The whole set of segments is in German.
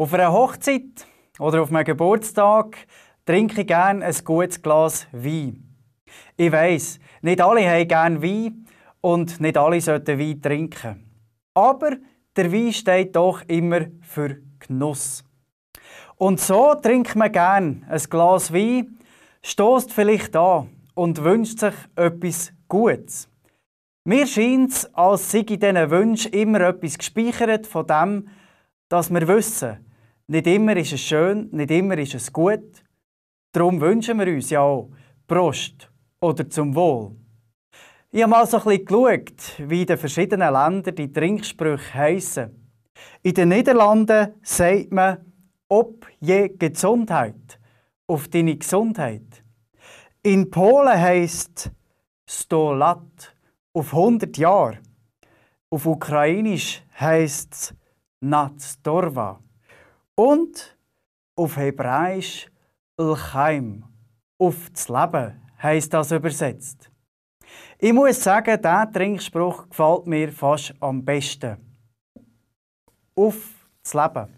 Auf einer Hochzeit oder auf einem Geburtstag trinke ich gerne ein gutes Glas Wein. Ich weiss, nicht alle haben gerne Wein und nicht alle sollten Wein trinken. Aber der Wein steht doch immer für Genuss. Und so trinkt man gerne ein Glas Wein, stoßt vielleicht an und wünscht sich etwas Gutes. Mir scheint es, als sei in diesen Wünschen immer etwas gespeichert von dem, dass wir wissen, nicht immer ist es schön, nicht immer ist es gut. Darum wünschen wir uns ja auch Prost oder zum Wohl. Ich habe mal so ein bisschen geschaut, wie in den verschiedenen Ländern die Trinksprüche heissen. In den Niederlanden sagt man «Ob je Gesundheit» auf deine Gesundheit. In Polen heisst «Sto lat» auf 100 Jahre. Auf Ukrainisch heisst es «Nat storva». Und auf Hebräisch Lchaim, auf das Leben, heisst das übersetzt. Ich muss sagen, dieser Trinkspruch gefällt mir fast am besten. Auf das Leben.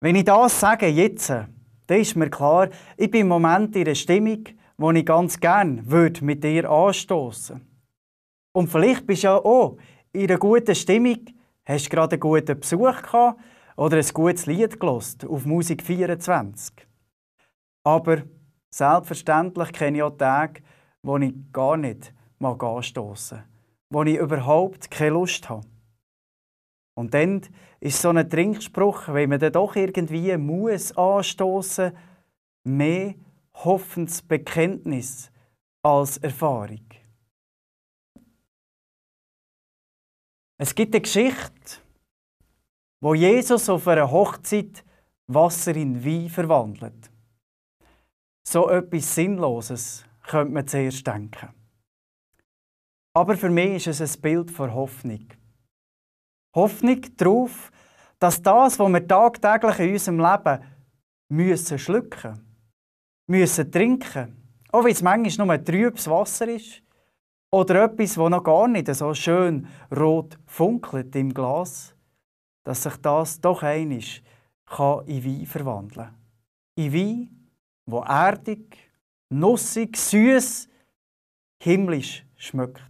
Wenn ich das sage jetzt, dann ist mir klar, ich bin im Moment in einer Stimmung, wo ich ganz gern würde mit dir anstoßen. Und vielleicht bist du ja auch in einer guten Stimmung, hast gerade einen guten Besuch gehabt, oder ein gutes Lied gelost auf Musik 24. Aber selbstverständlich kenne ich auch Tage, wo ich gar nicht mag anstoßen, wo ich überhaupt keine Lust habe. Und dann ist so ein Trinkspruch, wenn man dann doch irgendwie muss anstoßen, mehr Hoffensbekenntnis als Erfahrung. Es gibt eine Geschichte wo Jesus auf einer Hochzeit Wasser in Wein verwandelt. So etwas Sinnloses könnte man zuerst denken. Aber für mich ist es ein Bild von Hoffnung. Hoffnung darauf, dass das, was wir tagtäglich in unserem Leben müssen schlucken, müssen trinken, auch wenn es manchmal nur trübes Wasser ist oder etwas, das noch gar nicht so schön rot funkelt im Glas, dass sich das doch einisch kann in Wein verwandeln kann. In Wein, wo erdig, nussig, süß, himmlisch schmeckt.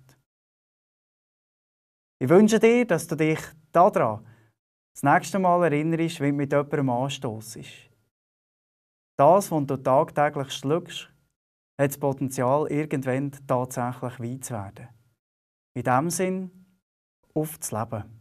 Ich wünsche dir, dass du dich daran das nächste Mal erinnerst, wie du mit jemandem anstossest. Das, was du tagtäglich schluckst, hat das Potenzial, irgendwann tatsächlich Wein zu werden. In diesem Sinn, auf das Leben.